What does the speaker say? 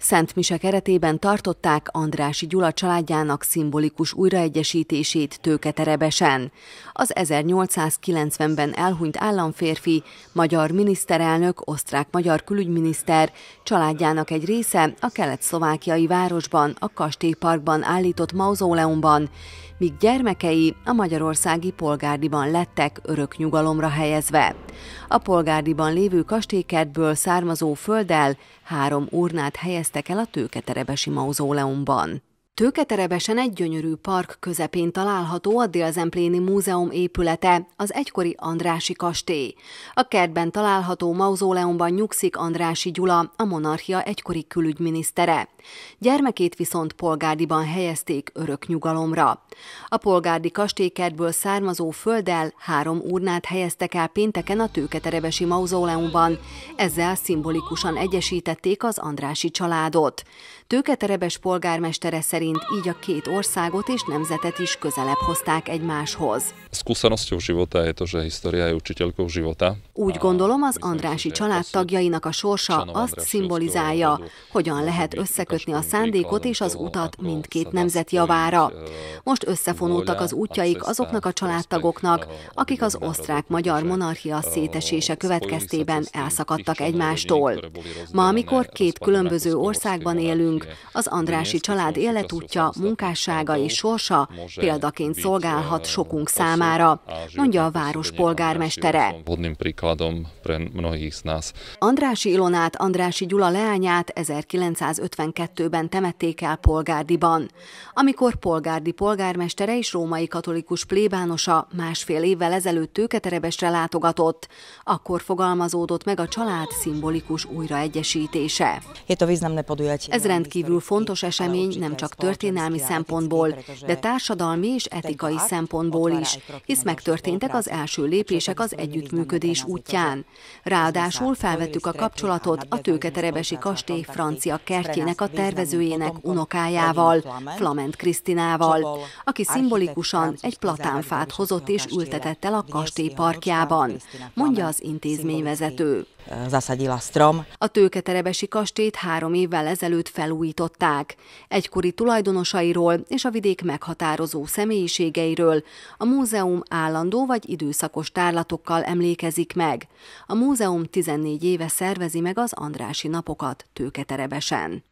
Szent Mise keretében tartották Andrási Gyula családjának szimbolikus újraegyesítését tőketerebesen. Az 1890-ben elhunyt államférfi, magyar miniszterelnök, osztrák-magyar külügyminiszter családjának egy része a kelet-szlovákiai városban, a kastélyparkban állított mauzóleumban, míg gyermekei a magyarországi polgárdiban lettek örök nyugalomra helyezve. A polgárdiban lévő kastélykertből származó földdel három urnát helyeztek el a Tőketerebesi mauzóleumban. Tőketerebesen egy gyönyörű park közepén található a Délzempléni Múzeum épülete, az egykori Andrási kastély. A kertben található mauzóleumban nyugszik Andrási Gyula, a monarchia egykori külügyminisztere. Gyermekét viszont polgárdiban helyezték örök nyugalomra. A polgárdi kastélykertből származó földdel három urnát helyeztek el pénteken a Tőketerebesi mauzóleumban, ezzel szimbolikusan egyesítették az Andrási családot. Tőketerebes polgármestere szerint szerint így a két országot és nemzetet is közelebb hozták egymáshoz. Úgy gondolom, az Andrási család tagjainak a sorsa azt szimbolizálja, hogyan lehet összekötni a szándékot és az utat mindkét nemzet javára. Eh, Most összefonultak az útjaik azoknak a családtagoknak, akik az osztrák-magyar monarchia eh, szétesése következtében elszakadtak egymástól. Ma, amikor két különböző országban élünk, az Andrási család élet életútja, munkássága és sorsa példaként szolgálhat sokunk számára, mondja a város polgármestere. Andrási Ilonát, Andrási Gyula leányát 1952-ben temették el Polgárdiban, amikor Polgárdi polgármestere és római katolikus plébánosa másfél évvel ezelőtt Tőketerebesre látogatott, akkor fogalmazódott meg a család szimbolikus újraegyesítése. Ez rendkívül fontos esemény nem csak történelmi szempontból, de társadalmi és etikai szempontból is, hisz megtörténtek az első lépések az együttműködés útján. Ráadásul felvettük a kapcsolatot a Tőketerebesi kastély francia kertjének a tervezőjének unokájával, Flament Krisztinával, aki szimbolikusan egy platánfát hozott és ültetett el a kastély parkjában, mondja az intézményvezető. A tőketerebesi kastélyt három évvel ezelőtt felújították. Egykori tulajdonosairól és a vidék meghatározó személyiségeiről a múzeum állandó vagy időszakos tárlatokkal emlékezik meg. A múzeum 14 éve szervezi meg az Andrási napokat tőketerebesen.